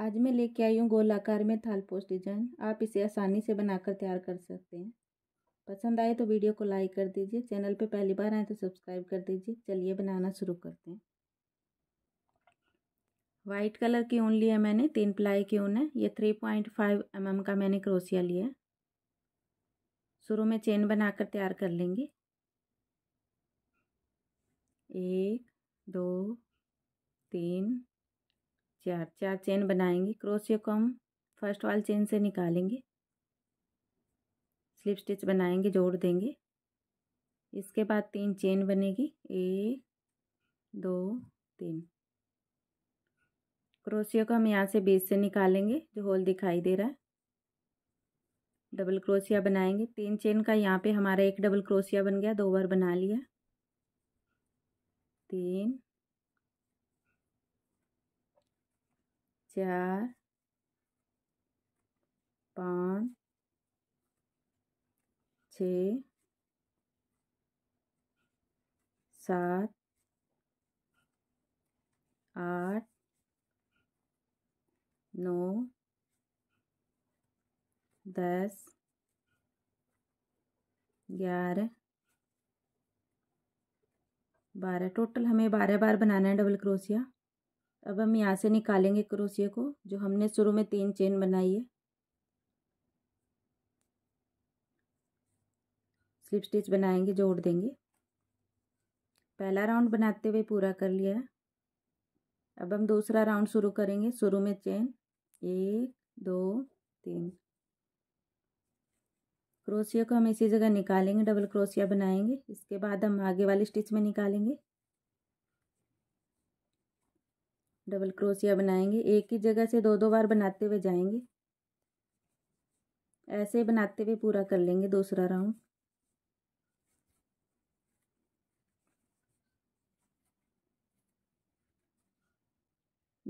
आज मैं लेके आई हूँ गोलाकार में थालपोस्ट डिजाइन आप इसे आसानी से बनाकर तैयार कर सकते हैं पसंद आए तो वीडियो को लाइक कर दीजिए चैनल पे पहली बार आए तो सब्सक्राइब कर दीजिए चलिए बनाना शुरू करते हैं वाइट कलर की ऊन लिया मैंने तीन प्लाई की ऊन है ये three point five M M का मैंने क्रोसिया लिया है शुरू में चेन बनाकर तैयार कर लेंगे एक दो तीन चार चार चेन बनाएंगे क्रोशिया को हम फर्स्ट वाल चेन से निकालेंगे स्लिप स्टिच बनाएंगे जोड़ देंगे इसके बाद तीन चेन बनेगी एक दो तीन क्रोशिया को हम यहाँ से बीच से निकालेंगे जो होल दिखाई दे रहा है डबल क्रोशिया बनाएंगे तीन चेन का यहाँ पे हमारा एक डबल क्रोशिया बन गया दो बार बना लिया तीन चार पाँच छ सात आठ नौ दस ग्यारह बारह टोटल हमें बारह बार बनाना है डबल क्रोशिया अब हम यहाँ से निकालेंगे क्रोशिया को जो हमने शुरू में तीन चेन बनाई है स्लिप स्टिच बनाएंगे जोड़ देंगे पहला राउंड बनाते हुए पूरा कर लिया है अब हम दूसरा राउंड शुरू करेंगे शुरू में चेन एक दो तीन क्रोशिया को हम इसी जगह निकालेंगे डबल क्रोशिया बनाएंगे इसके बाद हम आगे वाले स्टिच में निकालेंगे डबल क्रोशिया बनाएंगे एक ही जगह से दो दो बार बनाते हुए जाएंगे ऐसे बनाते हुए पूरा कर लेंगे दूसरा राउंड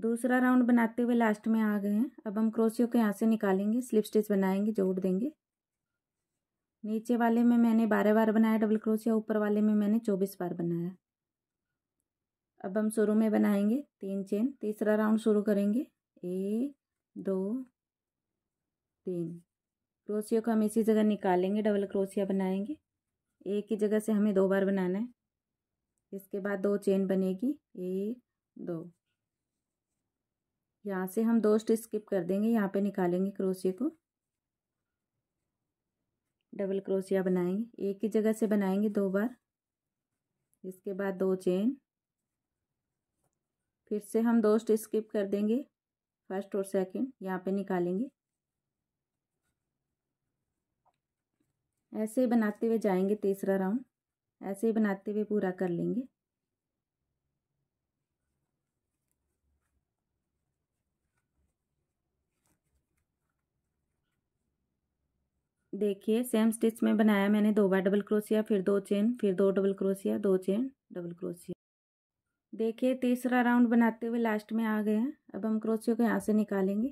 दूसरा राउंड बनाते हुए लास्ट में आ गए हैं अब हम क्रोशियो को यहाँ से निकालेंगे स्लिप स्टिच बनाएंगे जोड़ देंगे नीचे वाले में मैंने बारह बार बनाया डबल क्रोशिया ऊपर वाले में मैंने चौबीस बार बनाया अब हम शुरू में बनाएंगे तीन चेन तीसरा राउंड शुरू करेंगे एक दो तीन क्रोशिया को हम इसी जगह निकालेंगे डबल क्रोशिया बनाएंगे एक ही जगह से हमें दो बार बनाना है इसके बाद दो चेन बनेगी एक दो यहाँ से हम दो स्टिच स्किप कर देंगे यहाँ पे निकालेंगे क्रोशिया को डबल क्रोशिया बनाएंगे एक ही जगह से बनाएंगे दो बार इसके बाद दो चेन फिर से हम दो स्टिच स्किप कर देंगे फर्स्ट और सेकंड यहाँ पे निकालेंगे ऐसे ही बनाते हुए जाएंगे तीसरा राउंड ऐसे ही बनाते हुए पूरा कर लेंगे देखिए सेम स्टिच में बनाया मैंने दो बार डबल क्रोशिया फिर दो चेन फिर दो डबल क्रोशिया दो चेन डबल क्रोशिया देखिए तीसरा राउंड बनाते हुए लास्ट में आ गए हैं अब हम क्रोशियो को यहाँ से निकालेंगे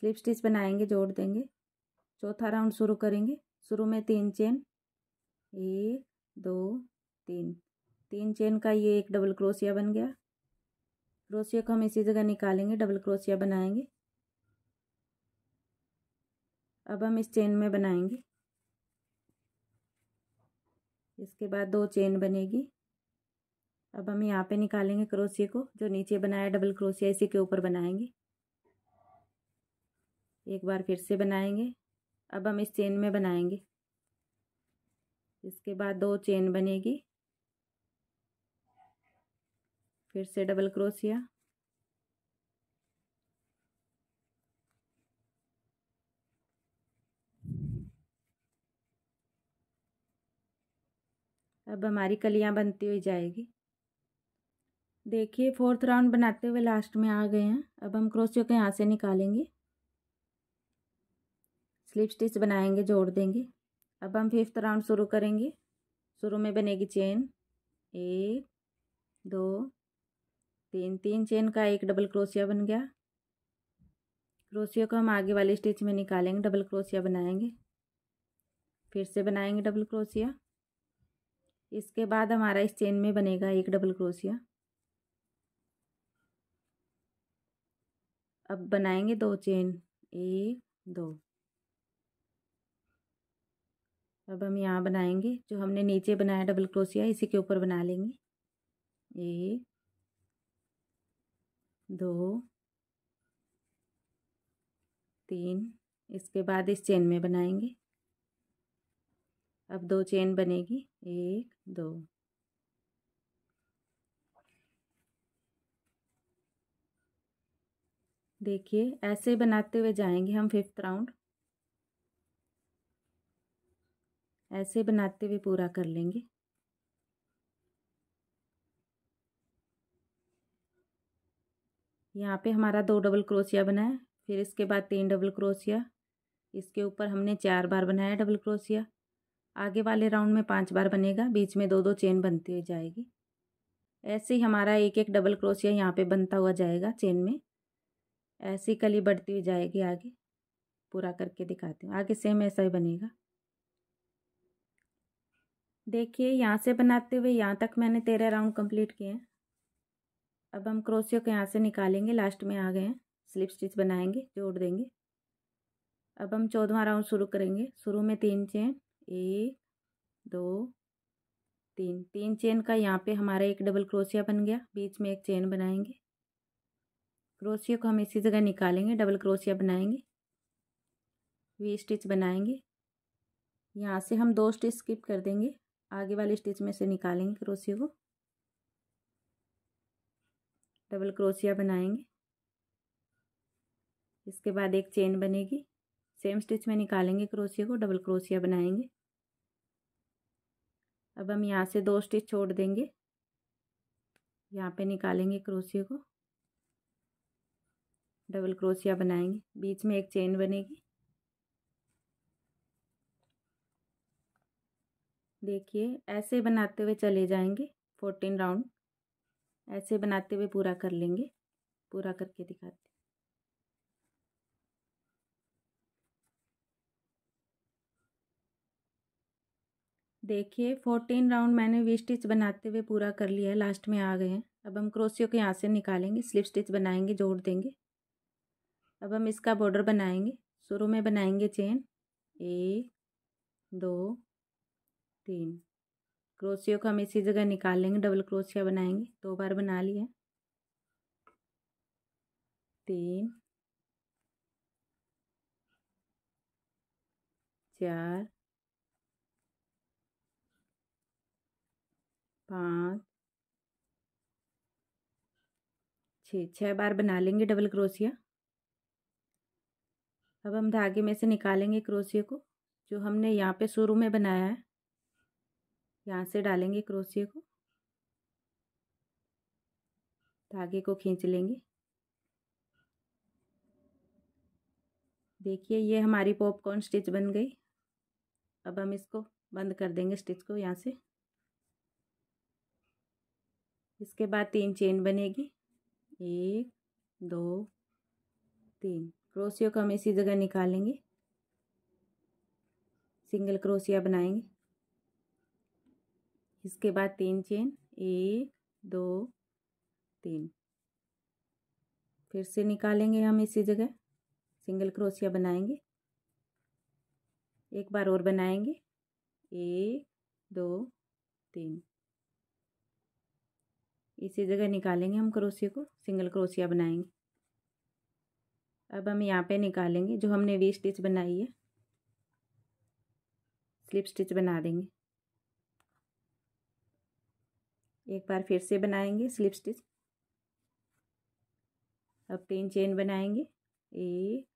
स्लिप स्टिच बनाएंगे जोड़ देंगे चौथा राउंड शुरू करेंगे शुरू में तीन चेन एक दो तीन तीन चेन का ये एक डबल क्रोशिया बन गया क्रोशिया को हम इसी जगह निकालेंगे डबल क्रोशिया बनाएंगे अब हम इस चेन में बनाएंगे इसके बाद दो चेन बनेगी अब हम यहाँ पे निकालेंगे क्रोसिए को जो नीचे बनाया डबल क्रोसिया इसी के ऊपर बनाएंगे एक बार फिर से बनाएंगे अब हम इस चेन में बनाएंगे इसके बाद दो चेन बनेगी फिर से डबल क्रोसिया अब हमारी कलियां बनती हुई जाएगी देखिए फोर्थ राउंड बनाते हुए लास्ट में आ गए हैं अब हम क्रोशियो के यहाँ से निकालेंगे स्लिप स्टिच बनाएंगे जोड़ देंगे अब हम फिफ्थ राउंड शुरू करेंगे शुरू में बनेगी चेन एक दो तीन तीन चेन का एक डबल क्रोशिया बन गया क्रोशिया को हम आगे वाले स्टिच में निकालेंगे डबल क्रोशिया बनाएंगे फिर से बनाएंगे डबल क्रोशिया इसके बाद हमारा इस चेन में बनेगा एक डबल क्रोशिया अब बनाएंगे दो चेन एक दो अब हम यहाँ बनाएंगे जो हमने नीचे बनाया डबल क्रोशिया इसी के ऊपर बना लेंगे एक दो तीन इसके बाद इस चेन में बनाएंगे अब दो चेन बनेगी एक दो देखिए ऐसे बनाते हुए जाएंगे हम फिफ्थ राउंड ऐसे बनाते हुए पूरा कर लेंगे यहाँ पे हमारा दो डबल क्रोशिया बनाया फिर इसके बाद तीन डबल क्रोशिया इसके ऊपर हमने चार बार बनाया डबल क्रोशिया आगे वाले राउंड में पांच बार बनेगा बीच में दो दो चेन बनती हुई जाएगी ऐसे ही हमारा एक एक डबल क्रोशिया यहाँ पे बनता हुआ जाएगा चेन में ऐसी कली बढ़ती हुई जाएगी आगे पूरा करके दिखाती हूँ आगे सेम ऐसा ही बनेगा देखिए यहाँ से बनाते हुए यहाँ तक मैंने तेरह राउंड कंप्लीट किए हैं अब हम क्रोशियो को यहाँ से निकालेंगे लास्ट में आ गए हैं स्लिप स्टिच बनाएंगे जोड़ देंगे अब हम चौदवा राउंड शुरू करेंगे शुरू में तीन चेन एक दो तीन तीन चेन का यहाँ पे हमारा एक डबल क्रोशिया बन गया बीच में एक चेन बनाएंगे क्रोशिया को हम इसी जगह निकालेंगे डबल क्रोशिया बनाएंगे वी स्टिच बनाएंगे यहाँ से हम दो स्टिच स्किप कर देंगे आगे वाले स्टिच में से निकालेंगे क्रोशिया को डबल क्रोशिया बनाएंगे इसके बाद एक चेन बनेगी सेम स्टिच में निकालेंगे क्रोशिया को डबल क्रोशिया बनाएंगे अब हम यहाँ से दो स्टिच छोड़ देंगे यहाँ पे निकालेंगे क्रोशिया को डबल क्रोशिया बनाएंगे बीच में एक चेन बनेगी देखिए ऐसे बनाते हुए चले जाएंगे फोर्टीन राउंड ऐसे बनाते हुए पूरा कर लेंगे पूरा करके दिखाते देखिए फोर्टीन राउंड मैंने वी स्टिच बनाते हुए पूरा कर लिया है लास्ट में आ गए हैं अब हम क्रोसियों के यहाँ से निकालेंगे स्लिप स्टिच बनाएंगे जोड़ देंगे अब हम इसका बॉर्डर बनाएंगे शुरू में बनाएंगे चेन एक दो तीन क्रोशियो को हम इसी जगह निकाल लेंगे डबल क्रोशिया बनाएंगे दो बार बना लिया तीन चार पाँच छः छः बार बना लेंगे डबल क्रोशिया अब हम धागे में से निकालेंगे क्रोसिए को जो हमने यहाँ पे शुरू में बनाया है यहाँ से डालेंगे क्रोसिए को धागे को खींच लेंगे देखिए ये हमारी पॉपकॉर्न स्टिच बन गई अब हम इसको बंद कर देंगे स्टिच को यहाँ से इसके बाद तीन चेन बनेगी एक दो तीन क्रोशियो को हम इसी जगह निकालेंगे सिंगल क्रोशिया बनाएंगे इसके बाद तीन चेन एक दो तीन फिर से निकालेंगे हम इसी जगह सिंगल क्रोशिया बनाएंगे एक बार और बनाएंगे एक दो तीन इसी जगह निकालेंगे हम क्रोशिया को सिंगल क्रोशिया बनाएंगे अब हम यहाँ पे निकालेंगे जो हमने वी स्टिच बनाई है स्लिप स्टिच बना देंगे एक बार फिर से बनाएंगे स्लिप स्टिच अब तीन चेन बनाएंगे एक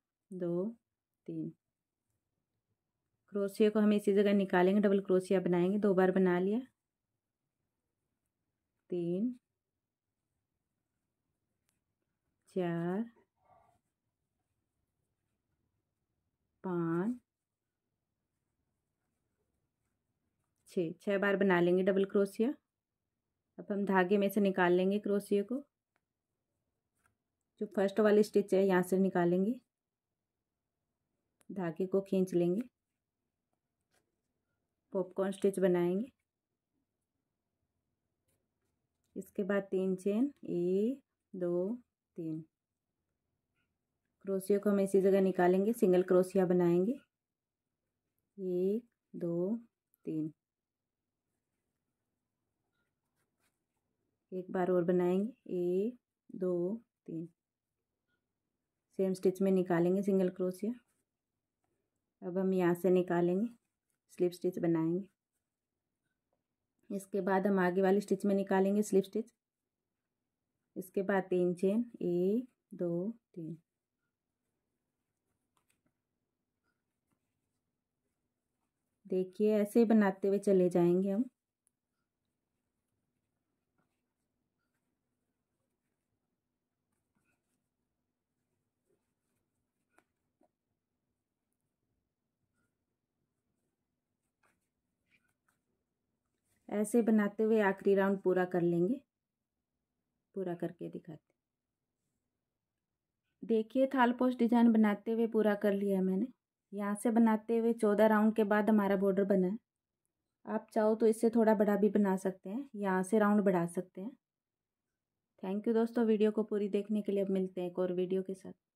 दो तीन क्रोशिया को हम इसी जगह निकालेंगे डबल क्रोशिया बनाएंगे दो बार बना लिया तीन चार छः छः बार बना लेंगे डबल क्रोशिया अब हम धागे में से निकाल लेंगे क्रोशिया को जो फर्स्ट वाली स्टिच है यहाँ से निकालेंगे धागे को खींच लेंगे पॉपकॉर्न स्टिच बनाएंगे इसके बाद तीन चेन एक दो तीन क्रोशिया को हम इसी जगह निकालेंगे सिंगल क्रोशिया बनाएंगे एक दो तीन एक बार और बनाएंगे एक दो तीन सेम स्टिच में निकालेंगे सिंगल क्रोशिया अब हम यहाँ से निकालेंगे स्लिप स्टिच बनाएंगे इसके बाद हम आगे वाली स्टिच में निकालेंगे स्लिप स्टिच इसके बाद तीन चेन एक दो तीन देखिए ऐसे ही बनाते हुए चले जाएंगे हम ऐसे बनाते हुए आखिरी राउंड पूरा कर लेंगे पूरा करके दिखाते देखिए थाल पोस्ट डिजाइन बनाते हुए पूरा कर लिया मैंने यहाँ से बनाते हुए चौदह राउंड के बाद हमारा बॉर्डर बना है आप चाहो तो इससे थोड़ा बड़ा भी बना सकते हैं यहाँ से राउंड बढ़ा सकते हैं थैंक यू दोस्तों वीडियो को पूरी देखने के लिए अब मिलते हैं एक और वीडियो के साथ